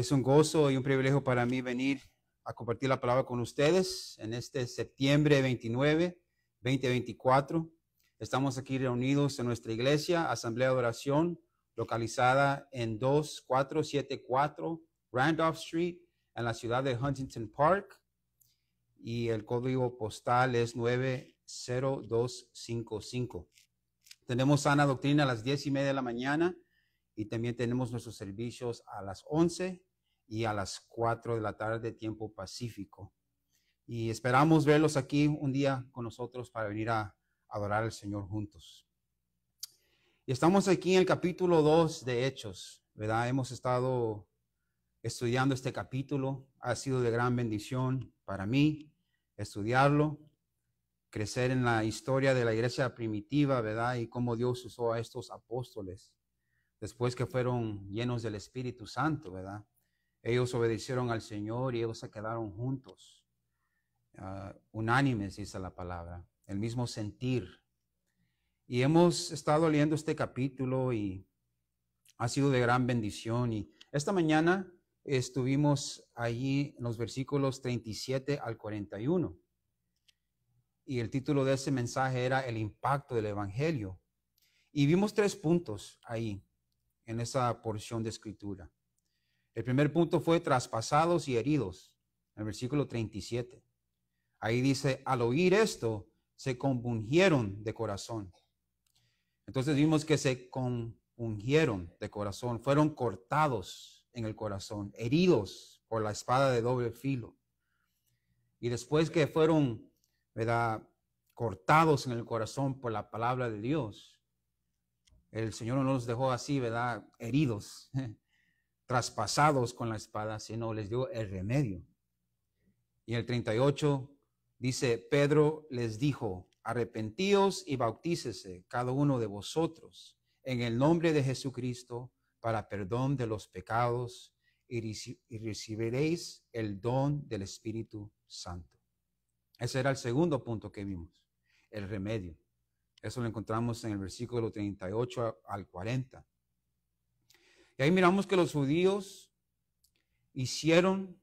es un gozo y un privilegio para mí venir a compartir la palabra con ustedes en este septiembre 29, 2024. Estamos aquí reunidos en nuestra iglesia, Asamblea de Oración, localizada en 2474 Randolph Street, en la ciudad de Huntington Park. Y el código postal es 90255. Tenemos sana doctrina a las 10 y media de la mañana y también tenemos nuestros servicios a las 11 y a las 4 de la tarde, tiempo pacífico. Y esperamos verlos aquí un día con nosotros para venir a adorar al Señor juntos. Y estamos aquí en el capítulo 2 de Hechos, ¿verdad? Hemos estado estudiando este capítulo. Ha sido de gran bendición para mí estudiarlo, crecer en la historia de la iglesia primitiva, ¿verdad? Y cómo Dios usó a estos apóstoles después que fueron llenos del Espíritu Santo, ¿verdad? Ellos obedecieron al Señor y ellos se quedaron juntos, ah, unánimes, dice la palabra, el mismo sentir. Y hemos estado leyendo este capítulo y ha sido de gran bendición. Y esta mañana estuvimos allí en los versículos 37 al 41. Y el título de ese mensaje era El impacto del Evangelio. Y vimos tres puntos ahí en esa porción de escritura. El primer punto fue traspasados y heridos, en el versículo 37. Ahí dice, al oír esto, se compungieron de corazón. Entonces vimos que se compungieron de corazón, fueron cortados en el corazón, heridos por la espada de doble filo. Y después que fueron, ¿verdad? cortados en el corazón por la palabra de Dios, el Señor no los dejó así, ¿verdad? Heridos, traspasados con la espada, sino les dio el remedio. Y el 38 dice, Pedro les dijo, arrepentíos y bautícese cada uno de vosotros en el nombre de Jesucristo para perdón de los pecados y recibiréis el don del Espíritu Santo. Ese era el segundo punto que vimos, el remedio. Eso lo encontramos en el versículo 38 al 40. Y ahí miramos que los judíos hicieron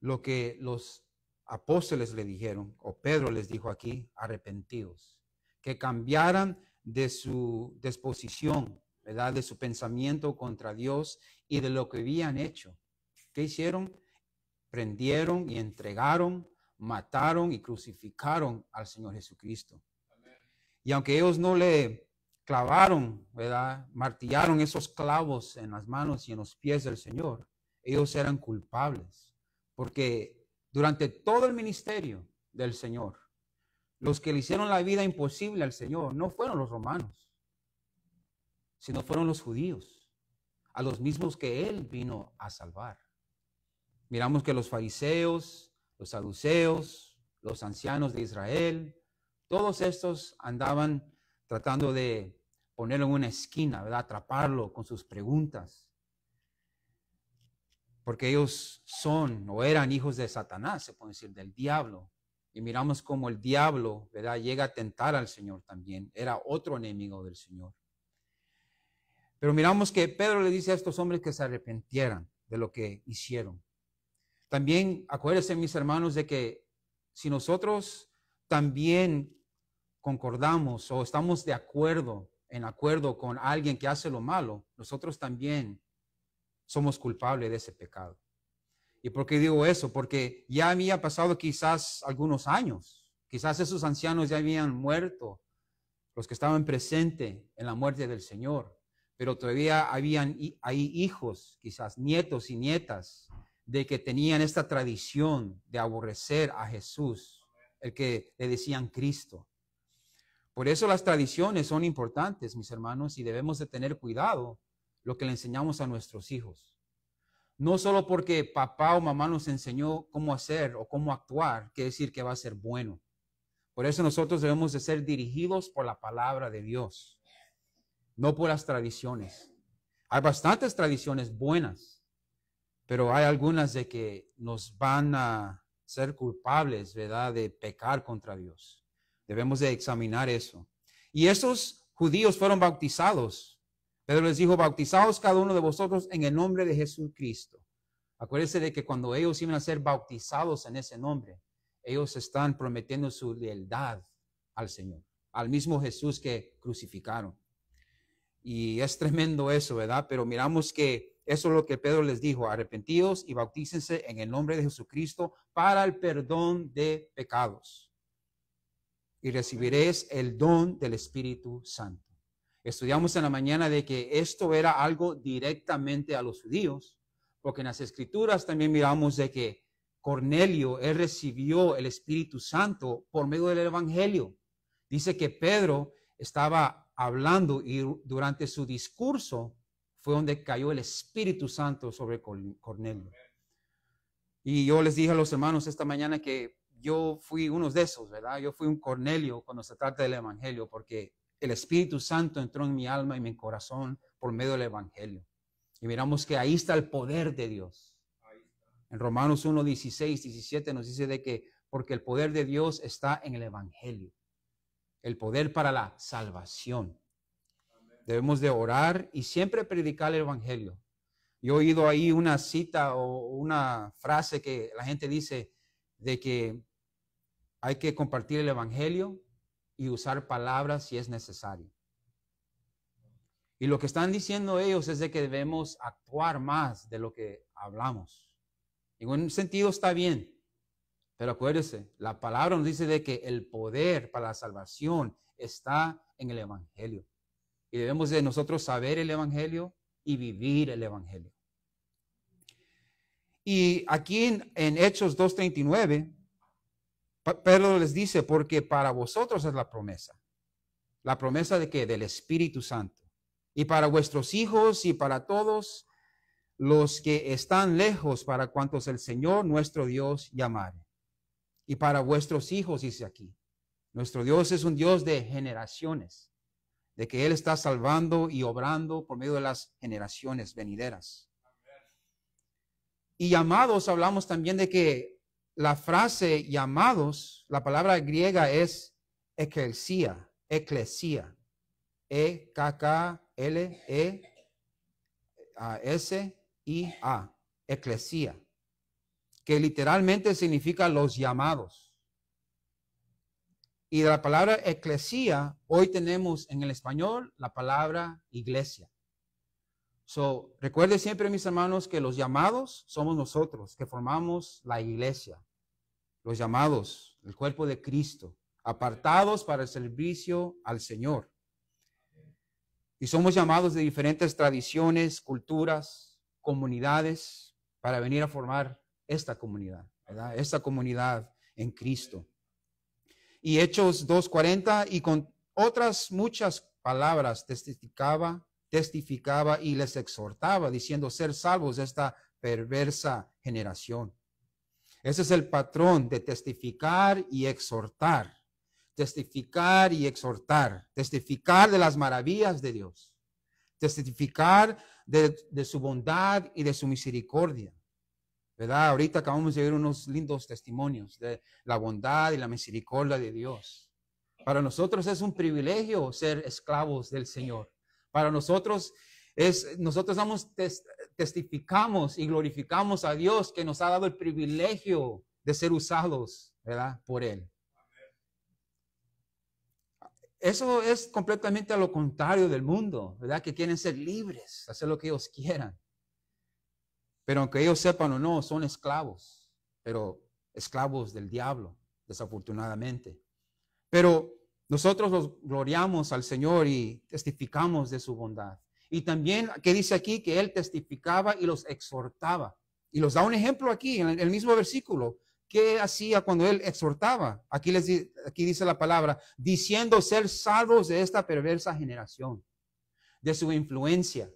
lo que los apóstoles le dijeron, o Pedro les dijo aquí, arrepentidos, que cambiaran de su disposición, ¿verdad? De su pensamiento contra Dios y de lo que habían hecho. ¿Qué hicieron? Prendieron y entregaron, mataron y crucificaron al Señor Jesucristo. Y aunque ellos no le clavaron, ¿verdad? Martillaron esos clavos en las manos y en los pies del Señor, ellos eran culpables. Porque durante todo el ministerio del Señor, los que le hicieron la vida imposible al Señor no fueron los romanos, sino fueron los judíos, a los mismos que Él vino a salvar. Miramos que los fariseos, los saduceos, los ancianos de Israel, todos estos andaban tratando de ponerlo en una esquina, ¿verdad? atraparlo con sus preguntas. Porque ellos son o eran hijos de Satanás, se puede decir, del diablo. Y miramos cómo el diablo, ¿verdad? Llega a tentar al Señor también. Era otro enemigo del Señor. Pero miramos que Pedro le dice a estos hombres que se arrepintieran de lo que hicieron. También acuérdense, mis hermanos, de que si nosotros también concordamos o estamos de acuerdo, en acuerdo con alguien que hace lo malo, nosotros también somos culpables de ese pecado. ¿Y por qué digo eso? Porque ya había pasado quizás algunos años, quizás esos ancianos ya habían muerto, los que estaban presentes en la muerte del Señor, pero todavía habían ahí hijos, quizás nietos y nietas, de que tenían esta tradición de aborrecer a Jesús, el que le decían Cristo. Por eso las tradiciones son importantes, mis hermanos, y debemos de tener cuidado lo que le enseñamos a nuestros hijos. No solo porque papá o mamá nos enseñó cómo hacer o cómo actuar, quiere decir que va a ser bueno. Por eso nosotros debemos de ser dirigidos por la palabra de Dios, no por las tradiciones. Hay bastantes tradiciones buenas, pero hay algunas de que nos van a ser culpables, ¿verdad?, de pecar contra Dios. Debemos de examinar eso. Y esos judíos fueron bautizados. Pedro les dijo, bautizados cada uno de vosotros en el nombre de Jesucristo. Acuérdense de que cuando ellos iban a ser bautizados en ese nombre, ellos están prometiendo su lealtad al Señor, al mismo Jesús que crucificaron. Y es tremendo eso, ¿verdad? Pero miramos que eso es lo que Pedro les dijo, arrepentidos y bautícense en el nombre de Jesucristo para el perdón de pecados y recibiréis el don del Espíritu Santo. Estudiamos en la mañana de que esto era algo directamente a los judíos, porque en las escrituras también miramos de que Cornelio, él recibió el Espíritu Santo por medio del Evangelio. Dice que Pedro estaba hablando y durante su discurso fue donde cayó el Espíritu Santo sobre Cornelio. Y yo les dije a los hermanos esta mañana que yo fui uno de esos, ¿verdad? Yo fui un Cornelio cuando se trata del Evangelio, porque el Espíritu Santo entró en mi alma y mi corazón por medio del Evangelio. Y miramos que ahí está el poder de Dios. En Romanos 1, 16, 17 nos dice de que porque el poder de Dios está en el Evangelio. El poder para la salvación. Debemos de orar y siempre predicar el Evangelio. Yo he oído ahí una cita o una frase que la gente dice de que hay que compartir el Evangelio y usar palabras si es necesario. Y lo que están diciendo ellos es de que debemos actuar más de lo que hablamos. En un sentido está bien, pero acuérdese, la palabra nos dice de que el poder para la salvación está en el Evangelio. Y debemos de nosotros saber el Evangelio y vivir el Evangelio. Y aquí en, en Hechos 2.39 pero les dice, porque para vosotros es la promesa. La promesa de que Del Espíritu Santo. Y para vuestros hijos y para todos los que están lejos, para cuantos el Señor nuestro Dios llamare. Y para vuestros hijos, dice aquí. Nuestro Dios es un Dios de generaciones, de que Él está salvando y obrando por medio de las generaciones venideras. Y llamados, hablamos también de que la frase llamados, la palabra griega es eclesia, eclesia, E K K L E -A S I A, eclesia, que literalmente significa los llamados. Y de la palabra eclesia, hoy tenemos en el español la palabra iglesia. So, recuerde siempre, mis hermanos, que los llamados somos nosotros, que formamos la iglesia los llamados, el cuerpo de Cristo, apartados para el servicio al Señor. Y somos llamados de diferentes tradiciones, culturas, comunidades, para venir a formar esta comunidad, Esta comunidad en Cristo. Y Hechos 2.40 y con otras muchas palabras testificaba, testificaba y les exhortaba, diciendo ser salvos de esta perversa generación. Ese es el patrón de testificar y exhortar, testificar y exhortar, testificar de las maravillas de Dios, testificar de, su bondad y de su misericordia. ¿Verdad? Ahorita acabamos de ver unos lindos testimonios de la bondad y la misericordia de Dios. Para nosotros es un privilegio ser esclavos del Señor. Para nosotros es, nosotros damos testificamos y glorificamos a Dios que nos ha dado el privilegio de ser usados, ¿verdad? Por Él. Eso es completamente a lo contrario del mundo, ¿verdad? Que quieren ser libres, hacer lo que ellos quieran. Pero aunque ellos sepan o no, son esclavos, pero esclavos del diablo, desafortunadamente. Pero nosotros los gloriamos al Señor y testificamos de su bondad. Y también ¿qué dice aquí que él testificaba y los exhortaba. Y los da un ejemplo aquí, en el mismo versículo. ¿Qué hacía cuando él exhortaba? Aquí, les, aquí dice la palabra, diciendo ser salvos de esta perversa generación, de su influencia,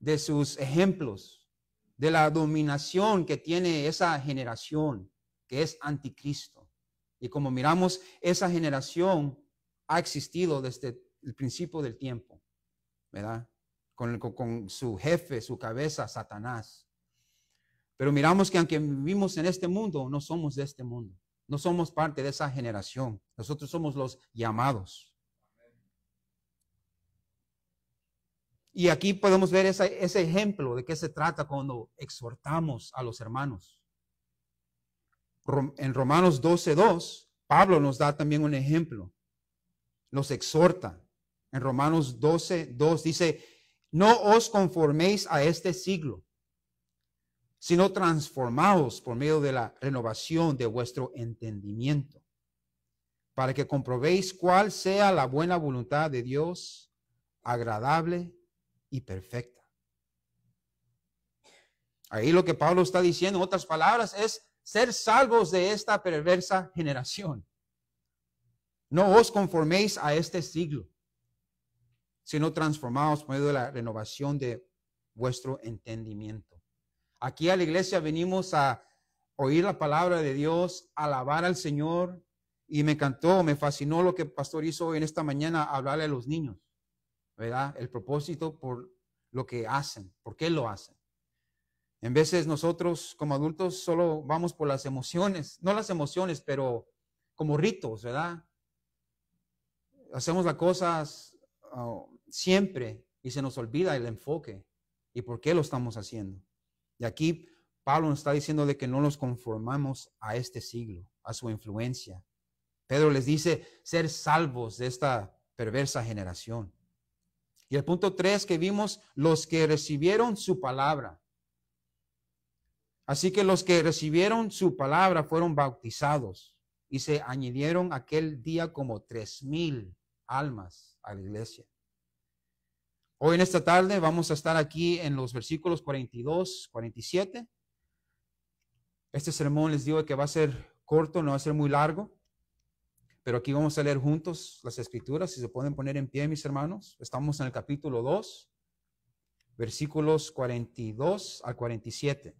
de sus ejemplos, de la dominación que tiene esa generación, que es anticristo. Y como miramos, esa generación ha existido desde el principio del tiempo, ¿verdad? con, su jefe, su cabeza, Satanás. Pero miramos que aunque vivimos en este mundo, no somos de este mundo. No somos parte de esa generación. Nosotros somos los llamados. Y aquí podemos ver ese ejemplo de qué se trata cuando exhortamos a los hermanos. En Romanos 12.2, Pablo nos da también un ejemplo. Nos exhorta. En Romanos 12.2 dice, no os conforméis a este siglo, sino transformaos por medio de la renovación de vuestro entendimiento, para que comprobéis cuál sea la buena voluntad de Dios, agradable y perfecta. Ahí lo que Pablo está diciendo, en otras palabras, es ser salvos de esta perversa generación. No os conforméis a este siglo sino transformados por medio de la renovación de vuestro entendimiento. Aquí a la iglesia venimos a oír la palabra de Dios, alabar al Señor, y me encantó, me fascinó lo que el pastor hizo en esta mañana, hablarle a los niños, ¿verdad? El propósito por lo que hacen, por qué lo hacen. En veces nosotros como adultos solo vamos por las emociones, no las emociones, pero como ritos, ¿verdad? Hacemos las cosas ah, siempre y se nos olvida el enfoque y por qué lo estamos haciendo. Y aquí Pablo nos está diciendo de que no nos conformamos a este siglo, a su influencia. Pedro les dice ser salvos de esta perversa generación. Y el punto tres que vimos, los que recibieron su palabra. Así que los que recibieron su palabra fueron bautizados y se añadieron aquel día como tres mil almas a la iglesia. Hoy en esta tarde vamos a estar aquí en los versículos 42, 47. Este sermón les digo que va a ser corto, no va a ser muy largo, pero aquí vamos a leer juntos las escrituras, si se pueden poner en pie, mis hermanos. Estamos en el capítulo 2, versículos 42 al 47.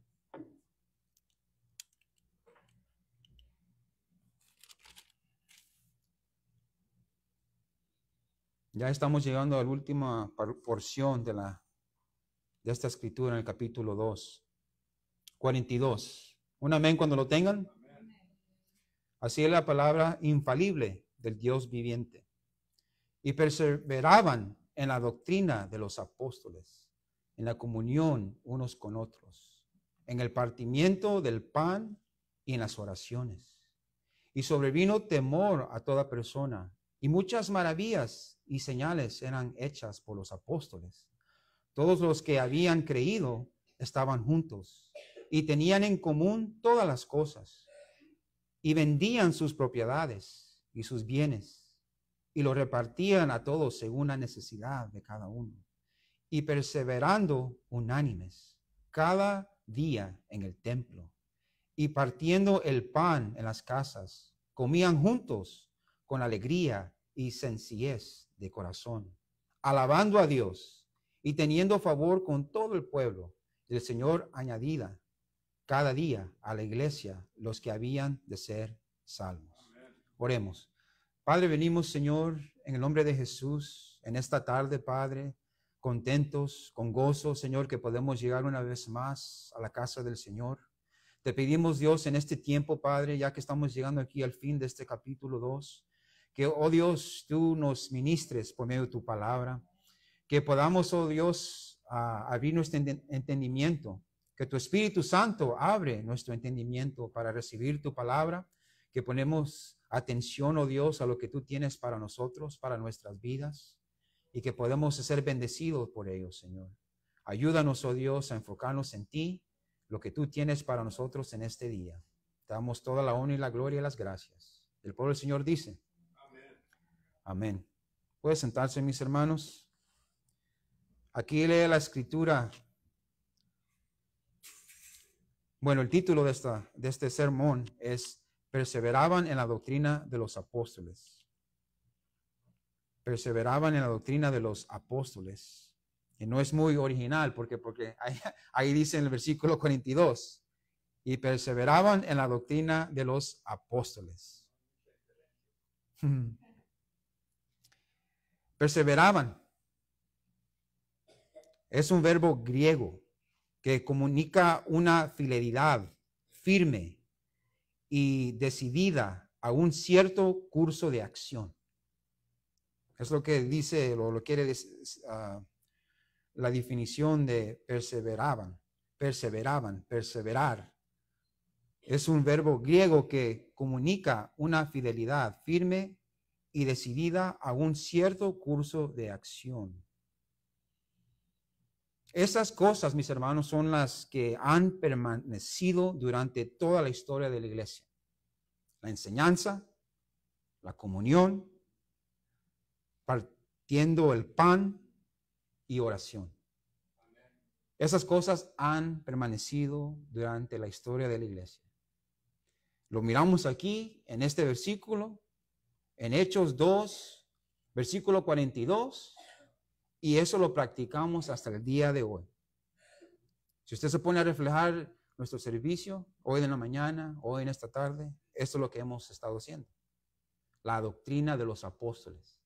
Ya estamos llegando a la última porción de, la, de esta escritura en el capítulo 2, 42. Un amén cuando lo tengan. Así es la palabra infalible del Dios viviente. Y perseveraban en la doctrina de los apóstoles, en la comunión unos con otros, en el partimiento del pan y en las oraciones. Y sobrevino temor a toda persona y muchas maravillas y señales eran hechas por los apóstoles. Todos los que habían creído estaban juntos y tenían en común todas las cosas y vendían sus propiedades y sus bienes y lo repartían a todos según la necesidad de cada uno y perseverando unánimes cada día en el templo y partiendo el pan en las casas comían juntos con alegría y sencillez de corazón, alabando a Dios y teniendo favor con todo el pueblo. El Señor añadida cada día a la iglesia los que habían de ser salvos. Oremos. Padre, venimos, Señor, en el nombre de Jesús, en esta tarde, Padre, contentos, con gozo, Señor, que podemos llegar una vez más a la casa del Señor. Te pedimos, Dios, en este tiempo, Padre, ya que estamos llegando aquí al fin de este capítulo 2, que, oh Dios, tú nos ministres por medio de tu palabra. Que podamos, oh Dios, abrir nuestro entendimiento. Que tu Espíritu Santo abre nuestro entendimiento para recibir tu palabra. Que ponemos atención, oh Dios, a lo que tú tienes para nosotros, para nuestras vidas. Y que podamos ser bendecidos por ello, Señor. Ayúdanos, oh Dios, a enfocarnos en ti, lo que tú tienes para nosotros en este día. Te damos toda la honra y la gloria y las gracias. El pueblo del Señor dice. Amén. Puede sentarse, mis hermanos. Aquí lee la escritura. Bueno, el título de, esta, de este sermón es Perseveraban en la doctrina de los apóstoles. Perseveraban en la doctrina de los apóstoles. Y no es muy original porque, porque ahí, dice en el versículo 42, y perseveraban en la doctrina de los apóstoles. Hmm perseveraban. Es un verbo griego que comunica una fidelidad firme y decidida a un cierto curso de acción. Es lo que dice, lo quiere ah, la definición de perseveraban, perseveraban, perseverar. Es un verbo griego que comunica una fidelidad firme y decidida a un cierto curso de acción. Esas cosas, mis hermanos, son las que han permanecido durante toda la historia de la iglesia. La enseñanza, la comunión, partiendo el pan y oración. Esas cosas han permanecido durante la historia de la iglesia. Lo miramos aquí en este versículo en Hechos 2, versículo 42, y eso lo practicamos hasta el día de hoy. Si usted se pone a reflejar nuestro servicio, hoy en la mañana, hoy en esta tarde, esto es lo que hemos estado haciendo. La doctrina de los apóstoles.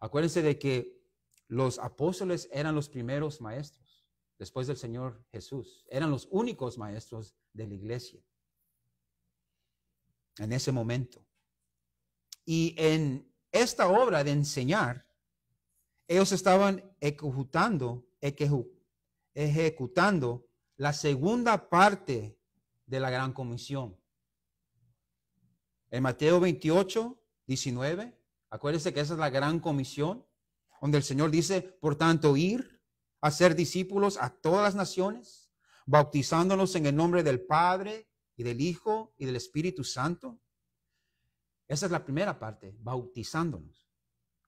Acuérdense de que los apóstoles eran los primeros maestros después del Señor Jesús. Eran los únicos maestros de la iglesia en ese momento. Y en esta obra de enseñar, ellos estaban ejecutando, ejecutando la segunda parte de la gran comisión. En Mateo 28, 19, acuérdense que esa es la gran comisión, donde el Señor dice, por tanto, ir a ser discípulos a todas las naciones, bautizándonos en el nombre del Padre y del Hijo y del Espíritu Santo, esa es la primera parte, bautizándonos,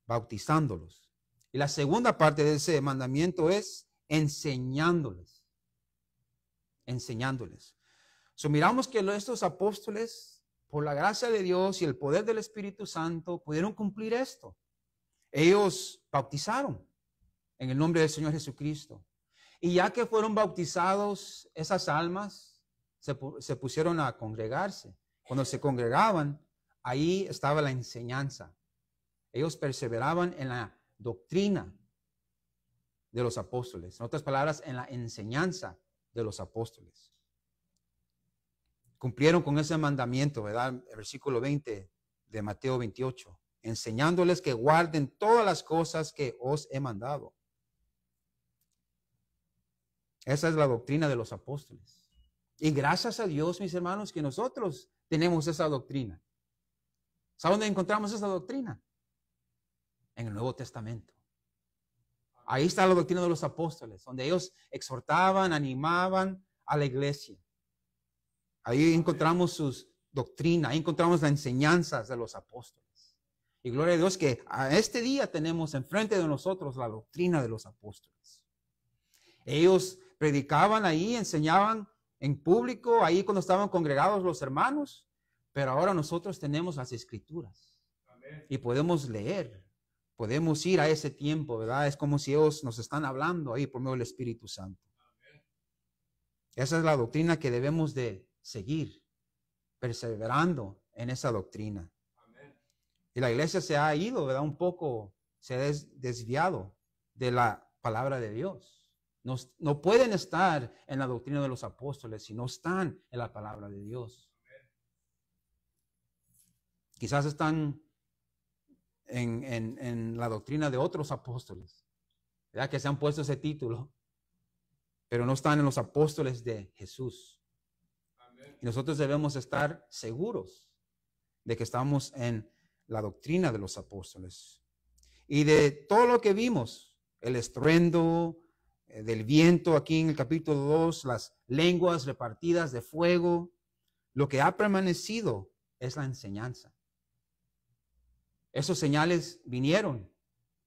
bautizándolos. Y la segunda parte de ese mandamiento es enseñándoles, enseñándoles. So, miramos que estos apóstoles, por la gracia de Dios y el poder del Espíritu Santo, pudieron cumplir esto. Ellos bautizaron en el nombre del Señor Jesucristo. Y ya que fueron bautizados, esas almas se, se pusieron a congregarse. Cuando se congregaban, Ahí estaba la enseñanza. Ellos perseveraban en la doctrina de los apóstoles. En otras palabras, en la enseñanza de los apóstoles. Cumplieron con ese mandamiento, ¿verdad? El versículo 20 de Mateo 28 enseñándoles que guarden todas las cosas que os he mandado. Esa es la doctrina de los apóstoles. Y gracias a Dios, mis hermanos, que nosotros tenemos esa doctrina. ¿Saben dónde encontramos esa doctrina? En el Nuevo Testamento. Ahí está la doctrina de los apóstoles, donde ellos exhortaban, animaban a la iglesia. Ahí encontramos sus doctrinas, ahí encontramos las enseñanzas de los apóstoles. Y gloria a Dios que a este día tenemos enfrente de nosotros la doctrina de los apóstoles. Ellos predicaban ahí, enseñaban en público, ahí cuando estaban congregados los hermanos, pero ahora nosotros tenemos las escrituras y podemos leer, podemos ir a ese tiempo, ¿verdad? Es como si ellos nos están hablando ahí por medio del Espíritu Santo. Esa es la doctrina que debemos de seguir, perseverando en esa doctrina. Y la iglesia se ha ido, ¿verdad? Un poco, se ha desviado de la palabra de Dios. No, no pueden estar en la doctrina de los apóstoles si no están en la palabra de Dios. Quizás están en, la doctrina de otros apóstoles, ya que se han puesto ese título, pero no están en los apóstoles de Jesús. Y nosotros debemos estar seguros de que estamos en la doctrina de los apóstoles. Y de todo lo que vimos, el estruendo eh, del viento aquí en el capítulo 2, las lenguas repartidas de fuego, lo que ha permanecido es la enseñanza. Esos señales vinieron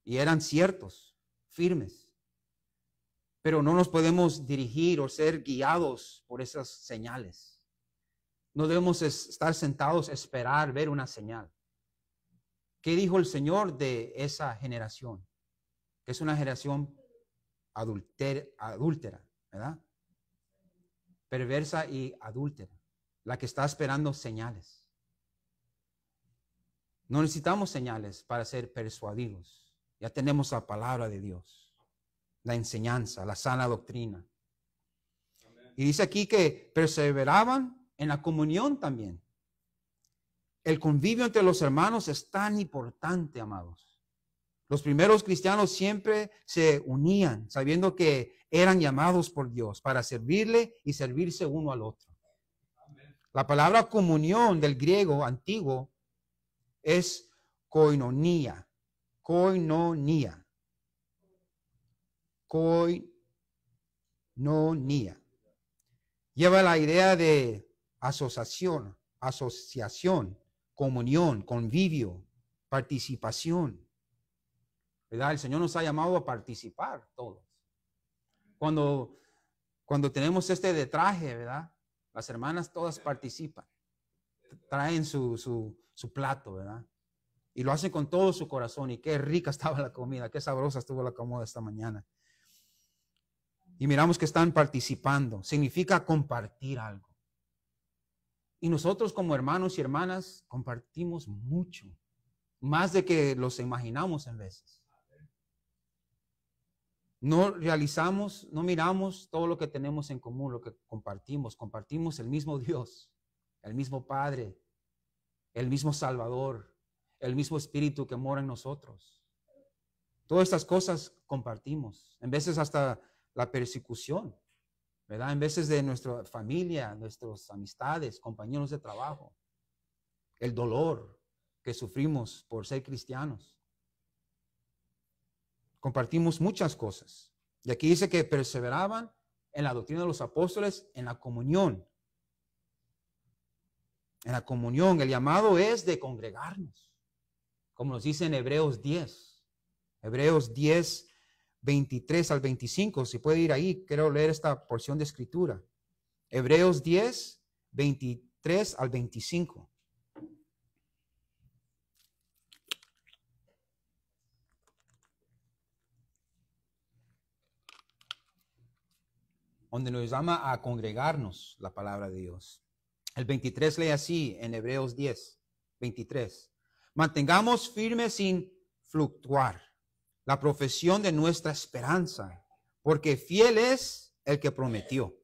y eran ciertos, firmes. Pero no nos podemos dirigir o ser guiados por esas señales. No debemos estar sentados, esperar, ver una señal. ¿Qué dijo el Señor de esa generación? Que es una generación adúltera, ¿verdad? Perversa y adúltera, la que está esperando señales. No necesitamos señales para ser persuadidos. Ya tenemos la palabra de Dios, la enseñanza, la sana doctrina. Y dice aquí que perseveraban en la comunión también. El convivio entre los hermanos es tan importante, amados. Los primeros cristianos siempre se unían sabiendo que eran llamados por Dios para servirle y servirse uno al otro. La palabra comunión del griego antiguo es coinonía, coinonía, coinonía. Lleva la idea de asociación, asociación, comunión, convivio, participación. ¿Verdad? El Señor nos ha llamado a participar todos. Cuando, cuando tenemos este de traje, ¿verdad? Las hermanas todas participan traen su, plato, ¿verdad? Y lo hacen con todo su corazón. Y qué rica estaba la comida, qué sabrosa estuvo la comida esta mañana. Y miramos que están participando. Significa compartir algo. Y nosotros como hermanos y hermanas compartimos mucho, más de que los imaginamos en veces. No realizamos, no miramos todo lo que tenemos en común, lo que compartimos. Compartimos el mismo Dios el mismo Padre, el mismo Salvador, el mismo Espíritu que mora en nosotros. Todas estas cosas compartimos, en veces hasta la persecución, ¿verdad? En veces de nuestra familia, nuestras amistades, compañeros de trabajo, el dolor que sufrimos por ser cristianos. Compartimos muchas cosas. Y aquí dice que perseveraban en la doctrina de los apóstoles, en la comunión, en la comunión. El llamado es de congregarnos, como nos dice en Hebreos 10. Hebreos 10, 23 al 25. Si puede ir ahí, quiero leer esta porción de escritura. Hebreos 10, 23 al 25. donde nos llama a congregarnos la palabra de Dios. El 23 lee así en Hebreos 10, 23. Mantengamos firme sin fluctuar la profesión de nuestra esperanza, porque fiel es el que prometió.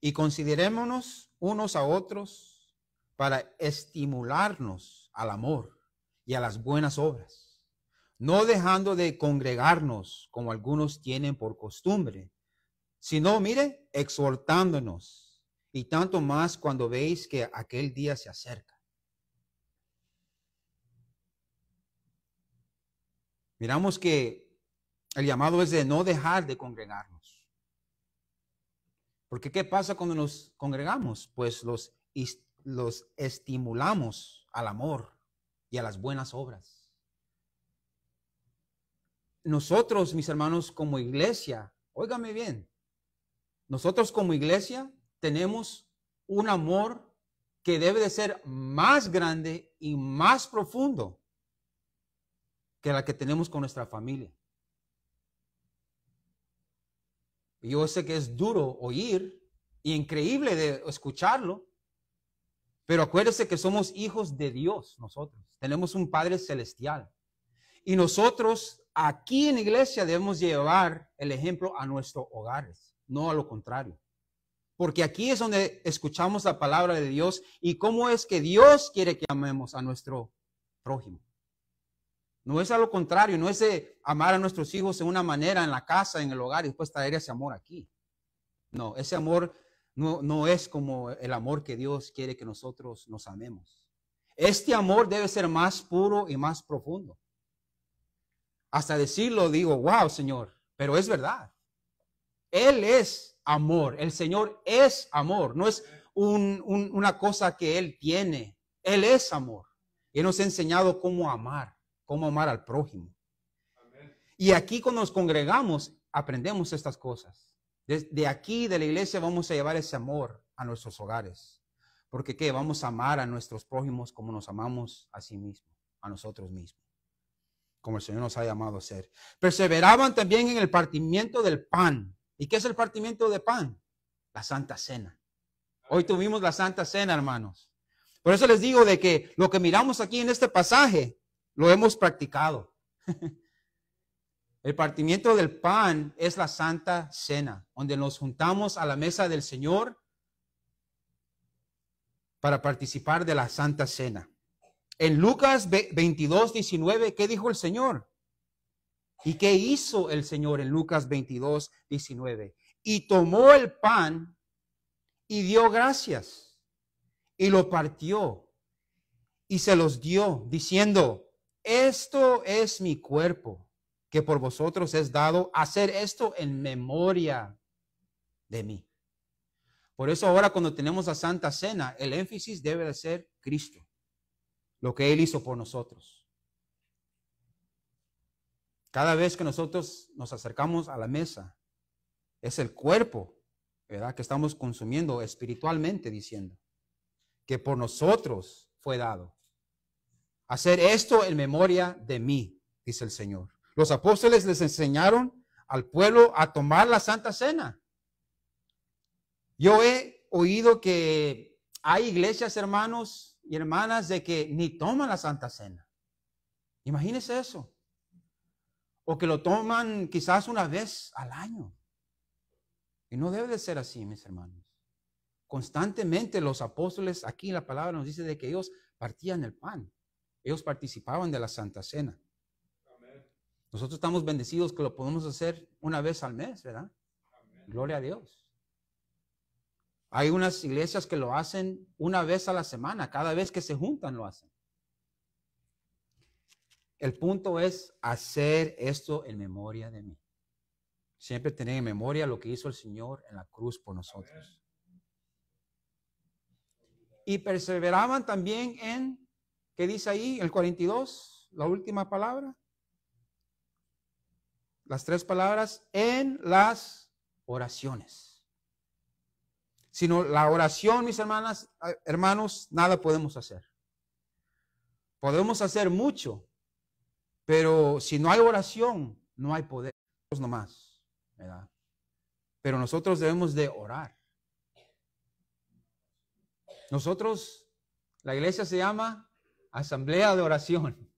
Y considerémonos unos a otros para estimularnos al amor y a las buenas obras, no dejando de congregarnos como algunos tienen por costumbre, sino, mire, exhortándonos y tanto más cuando veis que aquel día se acerca. Miramos que el llamado es de no dejar de congregarnos. Porque ¿qué pasa cuando nos congregamos? Pues los, los estimulamos al amor y a las buenas obras. Nosotros, mis hermanos, como iglesia, óigame bien, nosotros como iglesia tenemos un amor que debe de ser más grande y más profundo que la que tenemos con nuestra familia. Yo sé que es duro oír y increíble de escucharlo, pero acuérdese que somos hijos de Dios nosotros. Tenemos un Padre celestial. Y nosotros aquí en iglesia debemos llevar el ejemplo a nuestros hogares, no a lo contrario. Porque aquí es donde escuchamos la palabra de Dios y cómo es que Dios quiere que amemos a nuestro prójimo. No es a lo contrario, no es de amar a nuestros hijos de una manera en la casa, en el hogar y después traer ese amor aquí. No, ese amor no, no es como el amor que Dios quiere que nosotros nos amemos. Este amor debe ser más puro y más profundo. Hasta decirlo digo, wow, Señor, pero es verdad. Él es amor. El Señor es amor, no es una cosa que Él tiene. Él es amor. Él nos ha enseñado cómo amar, cómo amar al prójimo. Y aquí cuando nos congregamos, aprendemos estas cosas. Desde aquí de la iglesia vamos a llevar ese amor a nuestros hogares. Porque qué, vamos a amar a nuestros prójimos como nos amamos a sí mismos, a nosotros mismos, como el Señor nos ha llamado a ser. Perseveraban también en el partimiento del pan ¿Y qué es el partimiento de pan? La Santa Cena. Hoy tuvimos la Santa Cena, hermanos. Por eso les digo de que lo que miramos aquí en este pasaje lo hemos practicado. El partimiento del pan es la Santa Cena, donde nos juntamos a la mesa del Señor para participar de la Santa Cena. En Lucas 22, 19, ¿qué dijo el Señor? ¿Y qué hizo el Señor en Lucas 22, 19? Y tomó el pan y dio gracias y lo partió y se los dio diciendo, esto es mi cuerpo que por vosotros es dado, hacer esto en memoria de mí. Por eso ahora cuando tenemos la Santa Cena, el énfasis debe de ser Cristo, lo que Él hizo por nosotros. Cada vez que nosotros nos acercamos a la mesa, es el cuerpo, ¿verdad? Que estamos consumiendo espiritualmente, diciendo que por nosotros fue dado. Hacer esto en memoria de mí, dice el Señor. Los apóstoles les enseñaron al pueblo a tomar la Santa Cena. Yo he oído que hay iglesias, hermanos y hermanas, de que ni toman la Santa Cena. Imagínense eso o que lo toman quizás una vez al año. Y no debe de ser así, mis hermanos. Constantemente los apóstoles, aquí la palabra nos dice de que ellos partían el pan, ellos participaban de la Santa Cena. Nosotros estamos bendecidos que lo podemos hacer una vez al mes, ¿verdad? Gloria a Dios. Hay unas iglesias que lo hacen una vez a la semana, cada vez que se juntan lo hacen. El punto es hacer esto en memoria de mí. Siempre tener en memoria lo que hizo el Señor en la cruz por nosotros. Y perseveraban también en, ¿qué dice ahí? El 42, la última palabra. Las tres palabras, en las oraciones. Sino la oración, mis hermanas, hermanos, nada podemos hacer. Podemos hacer mucho, pero si no hay oración, no hay poder. nomás, ¿verdad? Pero nosotros debemos de orar. Nosotros, la iglesia se llama Asamblea de Oración.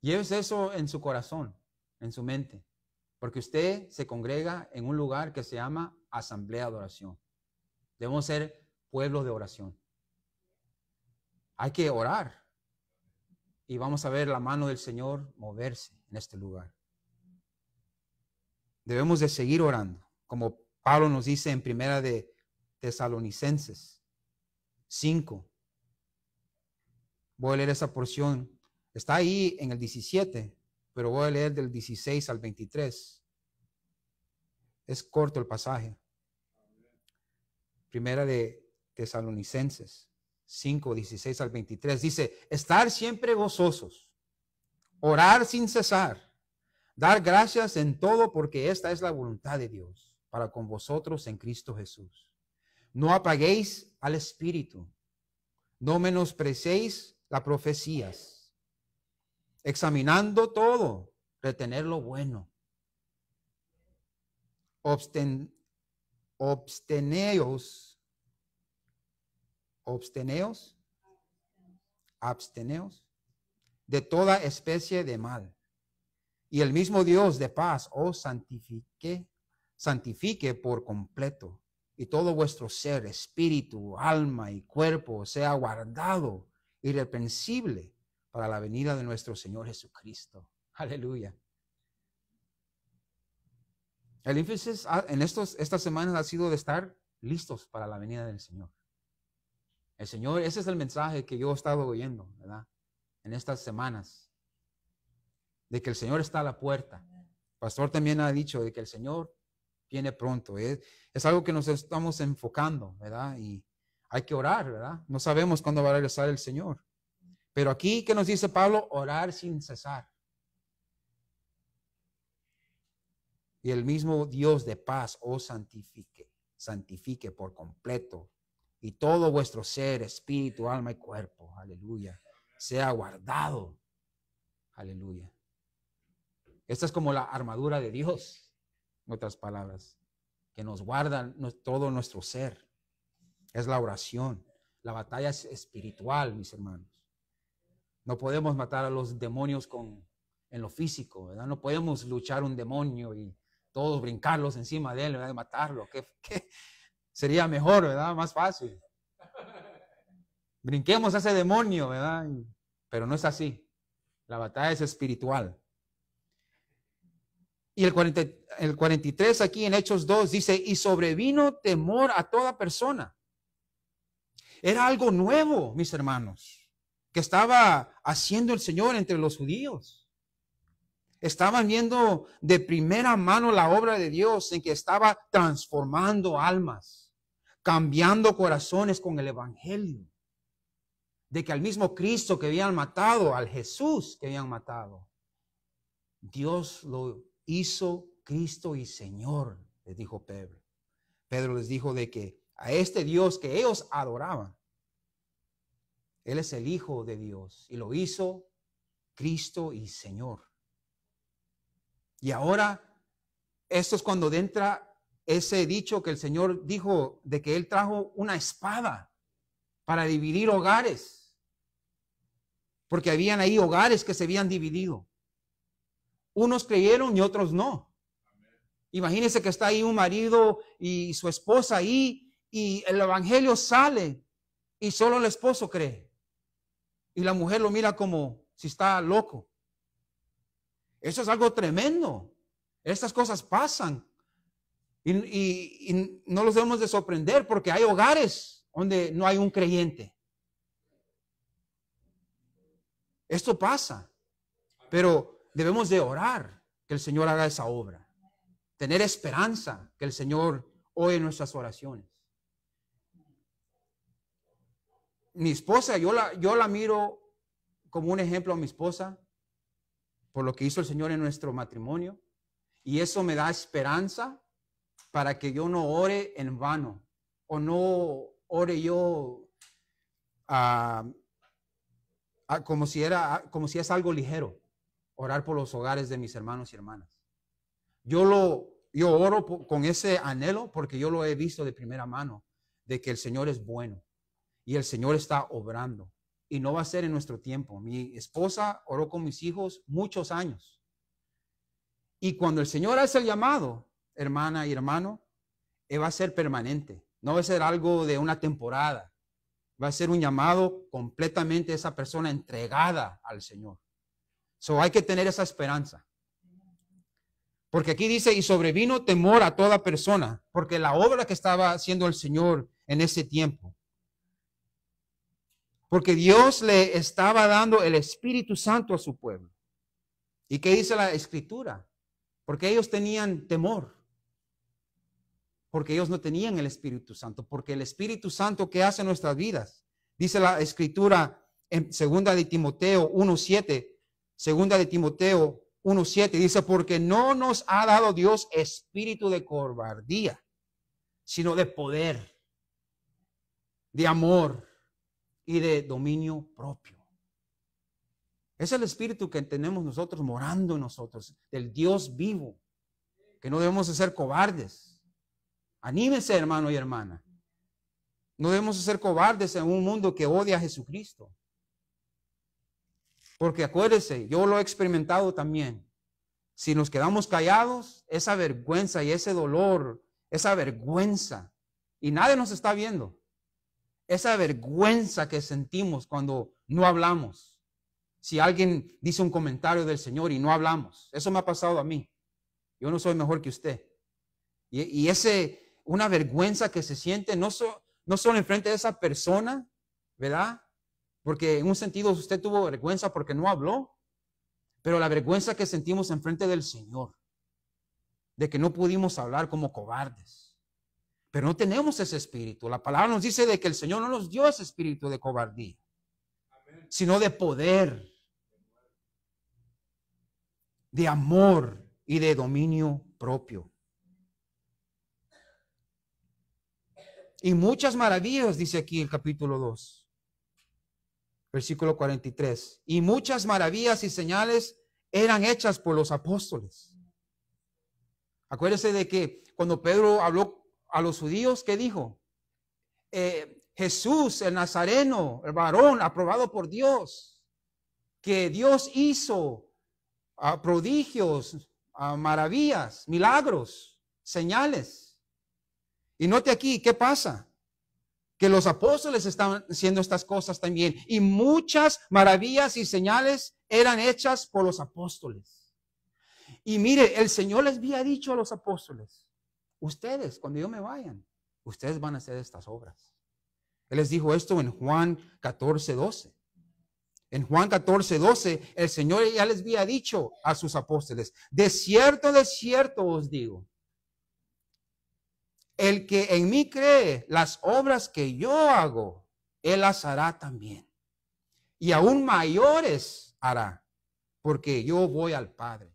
Lleves eso en su corazón, en su mente, porque usted se congrega en un lugar que se llama Asamblea de Oración. Debemos ser pueblos de oración. Hay que orar. Y vamos a ver la mano del Señor moverse en este lugar. Debemos de seguir orando, como Pablo nos dice en primera de Tesalonicenses 5. Voy a leer esa porción. Está ahí en el 17, pero voy a leer del 16 al 23. Es corto el pasaje. Primera de Tesalonicenses 5, 16 al 23, dice, estar siempre gozosos, orar sin cesar, dar gracias en todo porque esta es la voluntad de Dios para con vosotros en Cristo Jesús. No apaguéis al Espíritu, no menosprecéis las profecías, examinando todo, retener lo bueno. Obsten, obsteneos absteneos, absteneos de toda especie de mal. Y el mismo Dios de paz os santifique, santifique por completo. Y todo vuestro ser, espíritu, alma y cuerpo sea guardado irreprensible para la venida de nuestro Señor Jesucristo. Aleluya. El énfasis en estos, estas semanas ha sido de estar listos para la venida del Señor. El Señor, ese es el mensaje que yo he estado oyendo, ¿verdad? En estas semanas, de que el Señor está a la puerta. pastor también ha dicho de que el Señor viene pronto. Es, es algo que nos estamos enfocando, ¿verdad? Y hay que orar, ¿verdad? No sabemos cuándo va a regresar el Señor. Pero aquí, ¿qué nos dice Pablo? Orar sin cesar. Y el mismo Dios de paz os santifique, santifique por completo y todo vuestro ser, espíritu, alma y cuerpo, aleluya, sea guardado, aleluya. Esta es como la armadura de Dios, en otras palabras, que nos guarda todo nuestro ser. Es la oración. La batalla es espiritual, mis hermanos. No podemos matar a los demonios con, en lo físico, ¿verdad? No podemos luchar un demonio y todos brincarlos encima de él, ¿verdad? matarlo. ¿Qué, sería mejor, ¿verdad? Más fácil. Brinquemos a ese demonio, ¿verdad? Pero no es así. La batalla es espiritual. Y el, el 43 aquí en Hechos 2 dice, y sobrevino temor a toda persona. Era algo nuevo, mis hermanos, que estaba haciendo el Señor entre los judíos. Estaban viendo de primera mano la obra de Dios en que estaba transformando almas cambiando corazones con el Evangelio. De que al mismo Cristo que habían matado, al Jesús que habían matado, Dios lo hizo Cristo y Señor, les dijo Pedro. Pedro les dijo de que a este Dios que ellos adoraban, Él es el Hijo de Dios y lo hizo Cristo y Señor. Y ahora, esto es cuando entra ese dicho que el Señor dijo de que Él trajo una espada para dividir hogares, porque habían ahí hogares que se habían dividido. Unos creyeron y otros no. Imagínense que está ahí un marido y su esposa ahí y el Evangelio sale y solo el esposo cree. Y la mujer lo mira como si está loco. Eso es algo tremendo. Estas cosas pasan y, no los debemos de sorprender porque hay hogares donde no hay un creyente. Esto pasa, pero debemos de orar que el Señor haga esa obra. Tener esperanza que el Señor oye nuestras oraciones. Mi esposa, yo la, yo la miro como un ejemplo a mi esposa por lo que hizo el Señor en nuestro matrimonio. Y eso me da esperanza para que yo no ore en vano o no ore yo ah, ah, como, si era, ah, como si es algo ligero, orar por los hogares de mis hermanos y hermanas. Yo, lo, yo oro con ese anhelo porque yo lo he visto de primera mano, de que el Señor es bueno y el Señor está obrando. Y no va a ser en nuestro tiempo. Mi esposa oró con mis hijos muchos años. Y cuando el Señor hace el llamado, hermana y hermano, eh, va a ser permanente. No va a ser algo de una temporada. Va a ser un llamado completamente esa persona entregada al Señor. So hay que tener esa esperanza. Porque aquí dice, y sobrevino temor a toda persona, porque la obra que estaba haciendo el Señor en ese tiempo. Porque Dios le estaba dando el Espíritu Santo a su pueblo. ¿Y qué dice la Escritura? Porque ellos tenían temor porque ellos no tenían el Espíritu Santo, porque el Espíritu Santo que hace nuestras vidas, dice la escritura en segunda de Timoteo 1:7, segunda de Timoteo 1:7 dice, "Porque no nos ha dado Dios espíritu de cobardía, sino de poder, de amor y de dominio propio." Es el espíritu que tenemos nosotros morando en nosotros, del Dios vivo, que no debemos ser cobardes Anímese, hermano y hermana. No debemos ser cobardes en un mundo que odia a Jesucristo. Porque acuérdese, yo lo he experimentado también. Si nos quedamos callados, esa vergüenza y ese dolor, esa vergüenza, y nadie nos está viendo, esa vergüenza que sentimos cuando no hablamos. Si alguien dice un comentario del Señor y no hablamos, eso me ha pasado a mí. Yo no soy mejor que usted. Y, y ese, una vergüenza que se siente, no, so, no solo enfrente de esa persona, ¿verdad? Porque en un sentido usted tuvo vergüenza porque no habló, pero la vergüenza que sentimos enfrente del Señor, de que no pudimos hablar como cobardes. Pero no tenemos ese espíritu. La palabra nos dice de que el Señor no nos dio ese espíritu de cobardía, sino de poder, de amor y de dominio propio. y muchas maravillas, dice aquí el capítulo 2, versículo 43. Y muchas maravillas y señales eran hechas por los apóstoles. Acuérdese de que cuando Pedro habló a los judíos, ¿qué dijo? Eh, Jesús, el Nazareno, el varón aprobado por Dios, que Dios hizo ah, prodigios, ah, maravillas, milagros, señales. Y note aquí, ¿qué pasa? Que los apóstoles estaban haciendo estas cosas también. Y muchas maravillas y señales eran hechas por los apóstoles. Y mire, el Señor les había dicho a los apóstoles, ustedes, cuando yo me vayan, ustedes van a hacer estas obras. Él les dijo esto en Juan 14, 12. En Juan 14, 12, el Señor ya les había dicho a sus apóstoles, de cierto, de cierto os digo, el que en mí cree, las obras que yo hago, él las hará también. Y aún mayores hará, porque yo voy al Padre.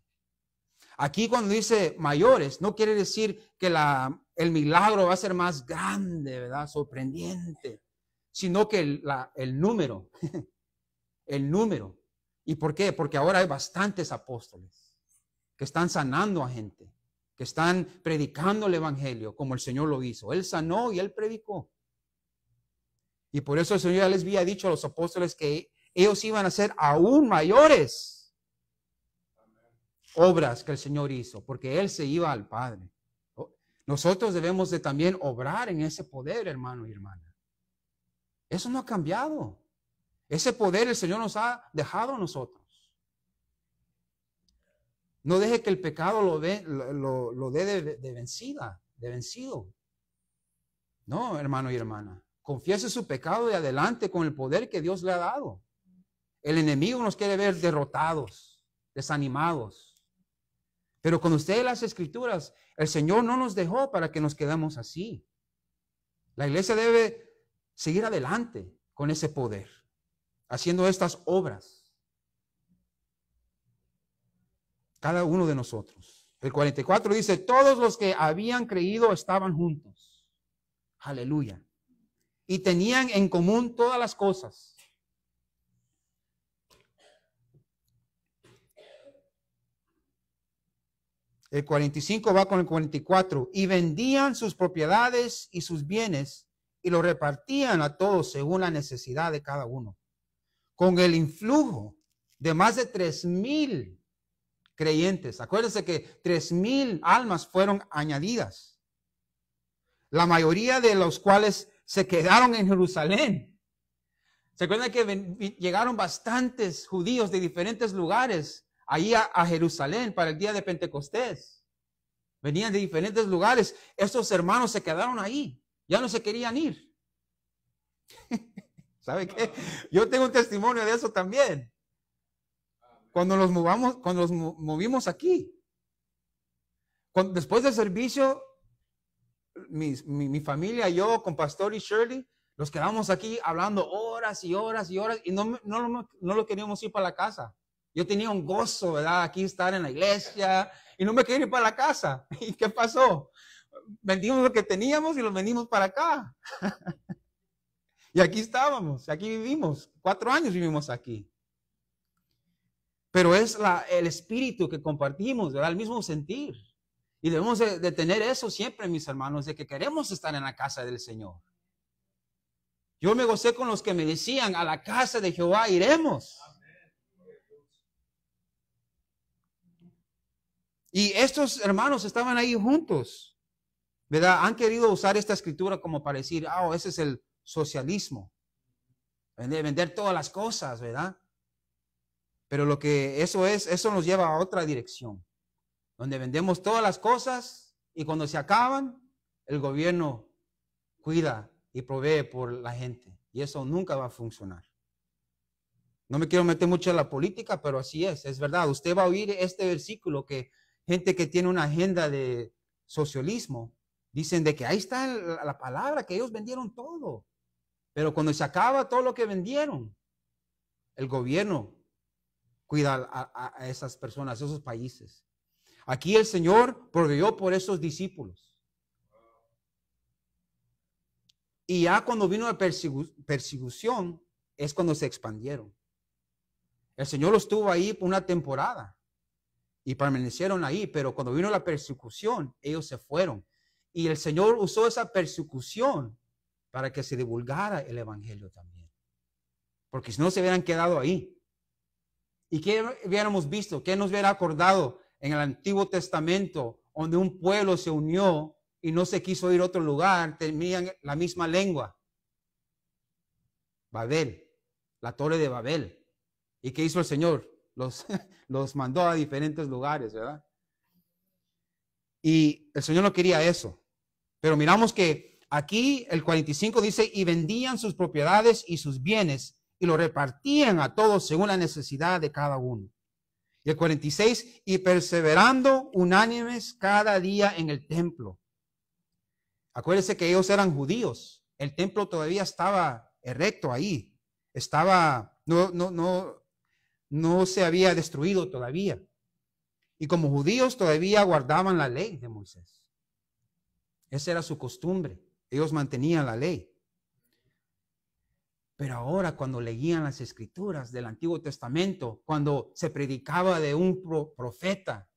Aquí cuando dice mayores, no quiere decir que la, el milagro va a ser más grande, ¿verdad? Sorprendente, sino que el número, el número. ¿Y por qué? Porque ahora hay bastantes apóstoles que están sanando a gente que están predicando el Evangelio como el Señor lo hizo. Él sanó y él predicó. Y por eso el Señor ya les había dicho a los apóstoles que ellos iban a ser aún mayores obras que el Señor hizo, porque Él se iba al Padre. Oh, nosotros debemos de también obrar en ese poder, hermano y hermana. Eso no ha cambiado. Ese poder el Señor nos ha dejado a nosotros. No deje que el pecado lo, dé lo, de, vencida, de vencido. No, hermano y hermana. Confiese su pecado y adelante con el poder que Dios le ha dado. El enemigo nos quiere ver derrotados, desanimados. Pero cuando usted las escrituras, el Señor no nos dejó para que nos quedamos así. La iglesia debe seguir adelante con ese poder, haciendo estas obras. Cada uno de nosotros. El 44 dice, todos los que habían creído estaban juntos. Aleluya. Y tenían en común todas las cosas. El 45 va con el 44. Y vendían sus propiedades y sus bienes y lo repartían a todos según la necesidad de cada uno. Con el influjo de más de tres mil creyentes. Acuérdense que tres mil almas fueron añadidas, la mayoría de los cuales se quedaron en Jerusalén. ¿Se acuerdan que llegaron bastantes judíos de diferentes lugares ahí a, Jerusalén para el día de Pentecostés? Venían de diferentes lugares. Estos hermanos se quedaron ahí. Ya no se querían ir. ¿Sabe qué? Yo tengo un testimonio de eso también cuando los movamos, cuando nos movimos aquí. después del servicio, mi, familia, yo con Pastor y Shirley, nos quedamos aquí hablando horas y horas y horas y no, no, no, no lo queríamos ir para la casa. Yo tenía un gozo, ¿verdad? Aquí estar en la iglesia y no me quería ir para la casa. ¿Y qué pasó? Vendimos lo que teníamos y los vendimos para acá. y aquí estábamos, aquí vivimos. Cuatro años vivimos aquí pero es el espíritu que compartimos, ¿verdad? El mismo sentir. Y debemos de, tener eso siempre, mis hermanos, de que queremos estar en la casa del Señor. Yo me gocé con los que me decían, a la casa de Jehová iremos. Y estos hermanos estaban ahí juntos, ¿verdad? Han querido usar esta escritura como para decir, ah, oh, ese es el socialismo. vender todas las cosas, ¿verdad? Pero lo que eso es, eso nos lleva a otra dirección, donde vendemos todas las cosas y cuando se acaban, el gobierno cuida y provee por la gente. Y eso nunca va a funcionar. No me quiero meter mucho en la política, pero así es, es verdad. Usted va a oír este versículo que gente que tiene una agenda de socialismo dicen de que ahí está la palabra, que ellos vendieron todo. Pero cuando se acaba todo lo que vendieron, el gobierno cuida a, esas personas, esos países. Aquí el Señor proveyó por esos discípulos. Y ya cuando vino la persecución es cuando se expandieron. El Señor los tuvo ahí por una temporada y permanecieron ahí, pero cuando vino la persecución, ellos se fueron. Y el Señor usó esa persecución para que se divulgara el Evangelio también. Porque si no se hubieran quedado ahí. ¿Y qué hubiéramos visto? ¿Qué nos hubiera acordado en el Antiguo Testamento, donde un pueblo se unió y no se quiso ir a otro lugar, tenían la misma lengua? Babel, la torre de Babel. ¿Y qué hizo el Señor? Los, los mandó a diferentes lugares, ¿verdad? Y el Señor no quería eso. Pero miramos que aquí el 45 dice, y vendían sus propiedades y sus bienes y lo repartían a todos según la necesidad de cada uno. Y el 46, y perseverando unánimes cada día en el templo. Acuérdense que ellos eran judíos. El templo todavía estaba erecto ahí. Estaba, no, no, no, no se había destruido todavía. Y como judíos todavía guardaban la ley de Moisés. Esa era su costumbre. Ellos mantenían la ley. Pero ahora cuando leían las escrituras del Antiguo Testamento, cuando se predicaba de un profeta,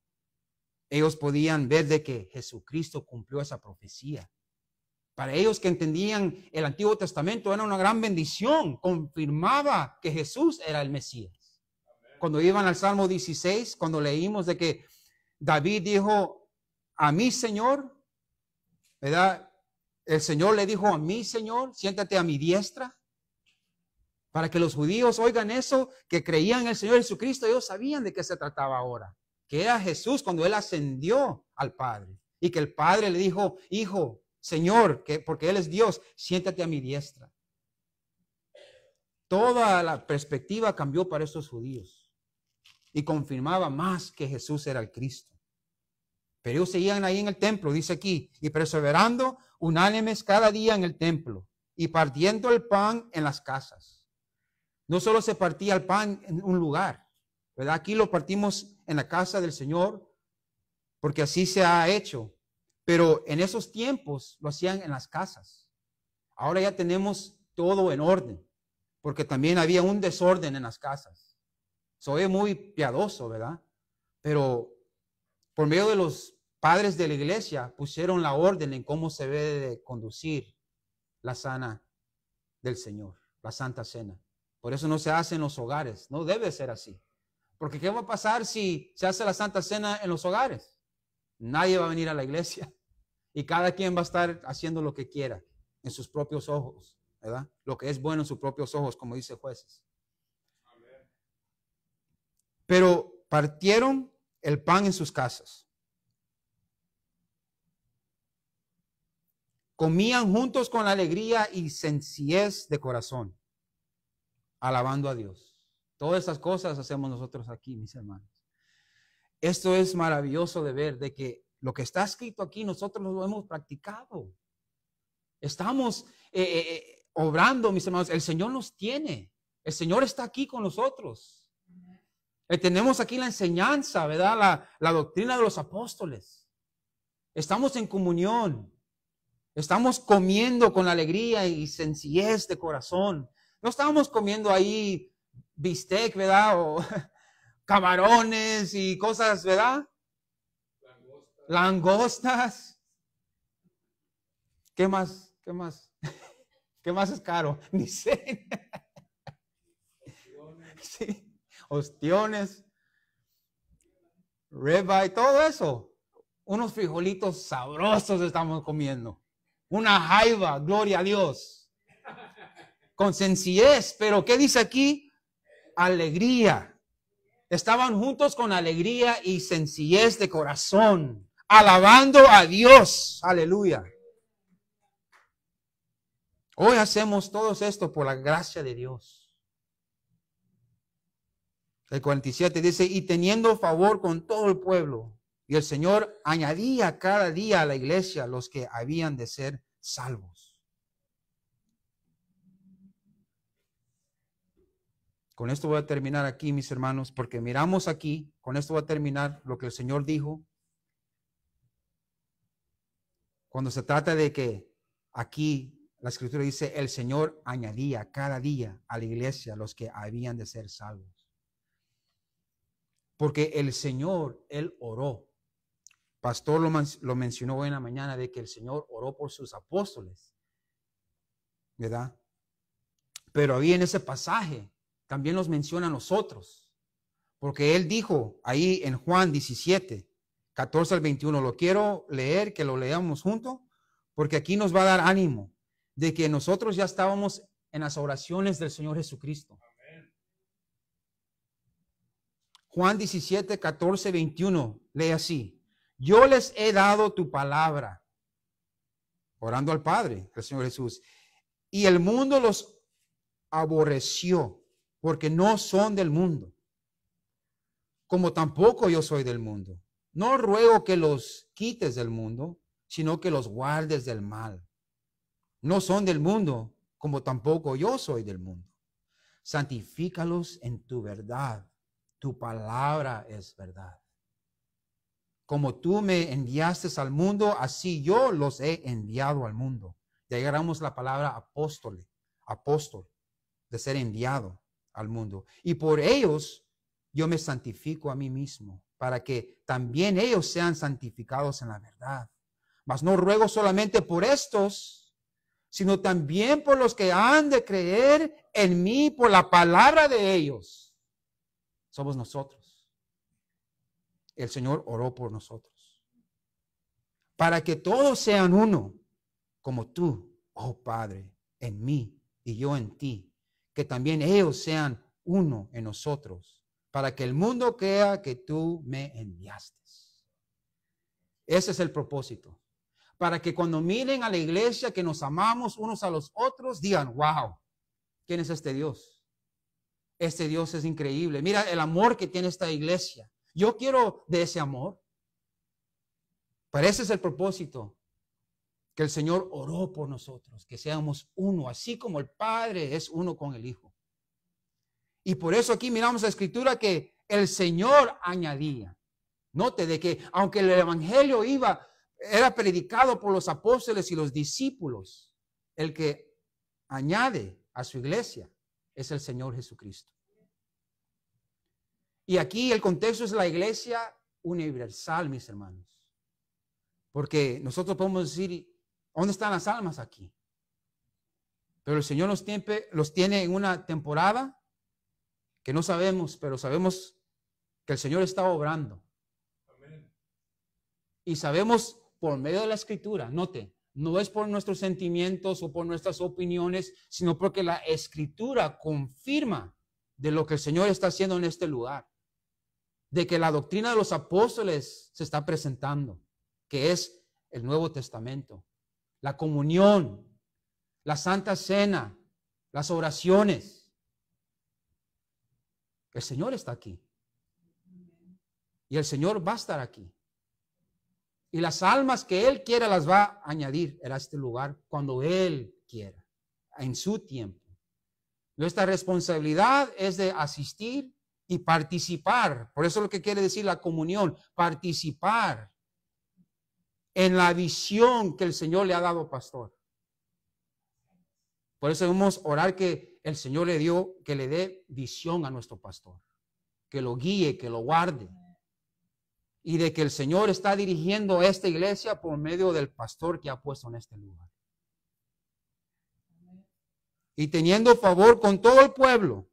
ellos podían ver de que Jesucristo cumplió esa profecía. Para ellos que entendían el Antiguo Testamento era una gran bendición, confirmaba que Jesús era el Mesías. Cuando iban al Salmo 16, cuando leímos de que David dijo, a mi Señor, ¿verdad? El Señor le dijo, a mi Señor, siéntate a mi diestra. Para que los judíos oigan eso, que creían en el Señor Jesucristo, ellos sabían de qué se trataba ahora, que era Jesús cuando él ascendió al Padre y que el Padre le dijo, hijo, Señor, que porque él es Dios, siéntate a mi diestra. Toda la perspectiva cambió para estos judíos y confirmaba más que Jesús era el Cristo. Pero ellos seguían ahí en el templo, dice aquí, y perseverando unánimes cada día en el templo y partiendo el pan en las casas no solo se partía el pan en un lugar, ¿verdad? Aquí lo partimos en la casa del Señor, porque así se ha hecho. Pero en esos tiempos lo hacían en las casas. Ahora ya tenemos todo en orden, porque también había un desorden en las casas. Soy muy piadoso, ¿verdad? Pero por medio de los padres de la iglesia pusieron la orden en cómo se debe de conducir la sana del Señor, la santa cena. Por eso no se hace en los hogares. No debe ser así. Porque ¿qué va a pasar si se hace la Santa Cena en los hogares? Nadie va a venir a la iglesia. Y cada quien va a estar haciendo lo que quiera en sus propios ojos, ¿verdad? Lo que es bueno en sus propios ojos, como dice jueces. Pero partieron el pan en sus casas. Comían juntos con alegría y sencillez de corazón alabando a Dios. Todas esas cosas hacemos nosotros aquí, mis hermanos. Esto es maravilloso de ver, de que lo que está escrito aquí nosotros lo hemos practicado. Estamos eh, eh, eh, obrando, mis hermanos. El Señor nos tiene. El Señor está aquí con nosotros. tenemos aquí la enseñanza, ¿verdad? La, la doctrina de los apóstoles. Estamos en comunión. Estamos comiendo con alegría y sencillez de corazón. No estábamos comiendo ahí bistec, ¿verdad? O camarones y cosas, ¿verdad? Langostas. Langostas. ¿Qué más? ¿Qué más? ¿Qué más es caro? Ni sé. Sí. Ostiones. Reba y todo eso. Unos frijolitos sabrosos estamos comiendo. Una jaiba, gloria a Dios con sencillez, pero ¿qué dice aquí? Alegría. Estaban juntos con alegría y sencillez de corazón, alabando a Dios. Aleluya. Hoy hacemos todos esto por la gracia de Dios. El 47 dice, y teniendo favor con todo el pueblo, y el Señor añadía cada día a la iglesia los que habían de ser salvos. Con esto voy a terminar aquí, mis hermanos, porque miramos aquí, con esto voy a terminar lo que el Señor dijo. Cuando se trata de que aquí la escritura dice, el Señor añadía cada día a la iglesia los que habían de ser salvos. Porque el Señor, Él oró. Pastor lo, lo mencionó hoy en la mañana de que el Señor oró por sus apóstoles. ¿Verdad? Pero había en ese pasaje también los menciona a nosotros. Porque Él dijo ahí en Juan 17, 14 al 21, lo quiero leer, que lo leamos juntos, porque aquí nos va a dar ánimo de que nosotros ya estábamos en las oraciones del Señor Jesucristo. Juan 17, 14, 21, lee así, yo les he dado tu palabra, orando al Padre, el Señor Jesús, y el mundo los aborreció porque no son del mundo, como tampoco yo soy del mundo. No ruego que los quites del mundo, sino que los guardes del mal. No son del mundo, como tampoco yo soy del mundo. Santifícalos en tu verdad. Tu palabra es verdad. Como tú me enviaste al mundo, así yo los he enviado al mundo. De la palabra apóstole, apóstol, de ser enviado al mundo. Y por ellos yo me santifico a mí mismo, para que también ellos sean santificados en la verdad. Mas no ruego solamente por estos, sino también por los que han de creer en mí por la palabra de ellos. Somos nosotros. El Señor oró por nosotros. Para que todos sean uno, como tú, oh Padre, en mí y yo en ti, que también ellos sean uno en nosotros, para que el mundo crea que tú me enviaste. Ese es el propósito. Para que cuando miren a la iglesia que nos amamos unos a los otros, digan, wow, ¿quién es este Dios? Este Dios es increíble. Mira el amor que tiene esta iglesia. Yo quiero de ese amor. Pero ese es el propósito que el Señor oró por nosotros, que seamos uno, así como el Padre es uno con el Hijo. Y por eso aquí miramos la escritura que el Señor añadía. Note de que aunque el Evangelio iba, era predicado por los apóstoles y los discípulos, el que añade a su iglesia es el Señor Jesucristo. Y aquí el contexto es la iglesia universal, mis hermanos. Porque nosotros podemos decir, ¿Dónde están las almas aquí? Pero el Señor los tiene, los tiene en una temporada que no sabemos, pero sabemos que el Señor está obrando. Y sabemos por medio de la escritura, note, no es por nuestros sentimientos o por nuestras opiniones, sino porque la escritura confirma de lo que el Señor está haciendo en este lugar, de que la doctrina de los apóstoles se está presentando, que es el Nuevo Testamento la comunión, la santa cena, las oraciones. El Señor está aquí. Y el Señor va a estar aquí. Y las almas que Él quiera las va a añadir a este lugar cuando Él quiera, en su tiempo. Nuestra responsabilidad es de asistir y participar. Por eso es lo que quiere decir la comunión, participar en la visión que el Señor le ha dado, pastor. Por eso debemos orar que el Señor le dio, que le dé visión a nuestro pastor, que lo guíe, que lo guarde. Y de que el Señor está dirigiendo esta iglesia por medio del pastor que ha puesto en este lugar. Y teniendo favor con todo el pueblo.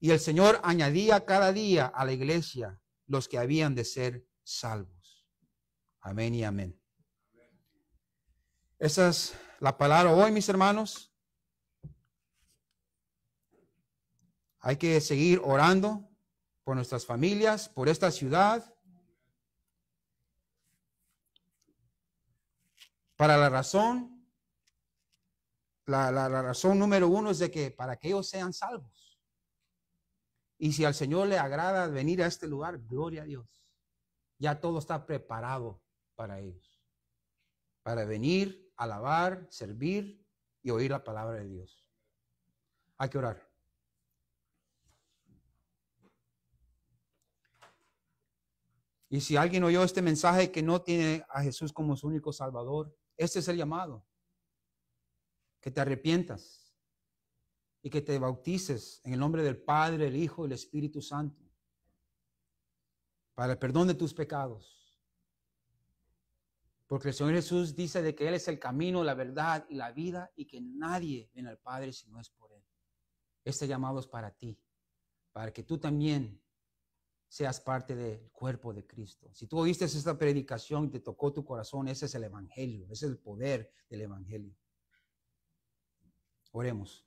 Y el Señor añadía cada día a la iglesia los que habían de ser salvos. Amén y amén. Esa es la palabra hoy, mis hermanos. Hay que seguir orando por nuestras familias, por esta ciudad, para la razón la, razón número uno es de que para que ellos sean salvos. Y si al Señor le agrada venir a este lugar, gloria a Dios. Ya todo está preparado para ellos, para venir, alabar, servir y oír la palabra de Dios. Hay que orar. Y si alguien oyó este mensaje que no tiene a Jesús como su único Salvador, este es el llamado. Que te arrepientas y que te bautices en el nombre del Padre, el Hijo y el Espíritu Santo para el perdón de tus pecados porque el Señor Jesús dice de que Él es el camino, la verdad y la vida y que nadie viene al Padre si no es por Él. Este llamado es para ti, para que tú también seas parte del cuerpo de Cristo. Si tú oíste esta predicación y te tocó tu corazón, ese es el Evangelio, ese es el poder del Evangelio. Oremos.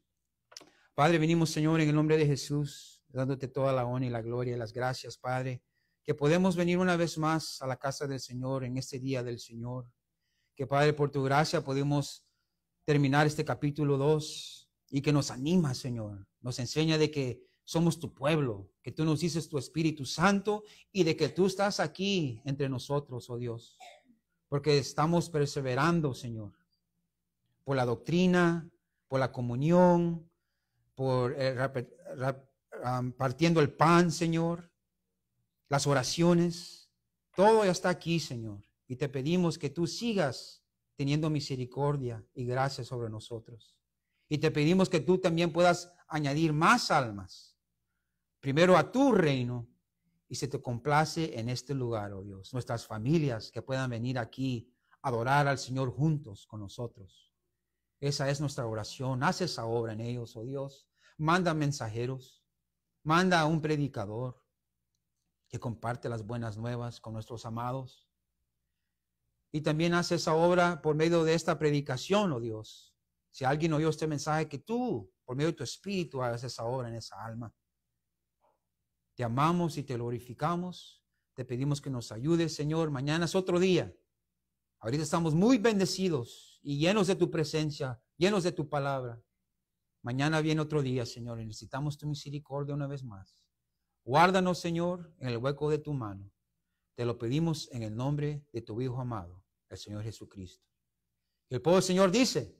Padre, venimos Señor en el nombre de Jesús, dándote toda la honra y la gloria y las gracias, Padre que podemos venir una vez más a la casa del Señor en este día del Señor. Que Padre, por tu gracia podemos terminar este capítulo 2 y que nos anima, Señor. Nos enseña de que somos tu pueblo, que tú nos dices tu Espíritu Santo y de que tú estás aquí entre nosotros, oh Dios. Porque estamos perseverando, Señor, por la doctrina, por la comunión, por eh, partiendo el pan, Señor las oraciones, todo ya está aquí, Señor. Y te pedimos que tú sigas teniendo misericordia y gracia sobre nosotros. Y te pedimos que tú también puedas añadir más almas, primero a tu reino, y se te complace en este lugar, oh Dios, nuestras familias que puedan venir aquí a adorar al Señor juntos con nosotros. Esa es nuestra oración. Haz esa obra en ellos, oh Dios. Manda mensajeros, manda a un predicador, que comparte las buenas nuevas con nuestros amados. Y también hace esa obra por medio de esta predicación, oh Dios. Si alguien oyó este mensaje, que tú, por medio de tu espíritu, hagas esa obra en esa alma. Te amamos y te glorificamos. Te pedimos que nos ayudes, Señor. Mañana es otro día. Ahorita estamos muy bendecidos y llenos de tu presencia, llenos de tu palabra. Mañana viene otro día, Señor, y necesitamos tu misericordia una vez más. Guárdanos, Señor, en el hueco de tu mano. Te lo pedimos en el nombre de tu Hijo amado, el Señor Jesucristo. el pueblo Señor dice,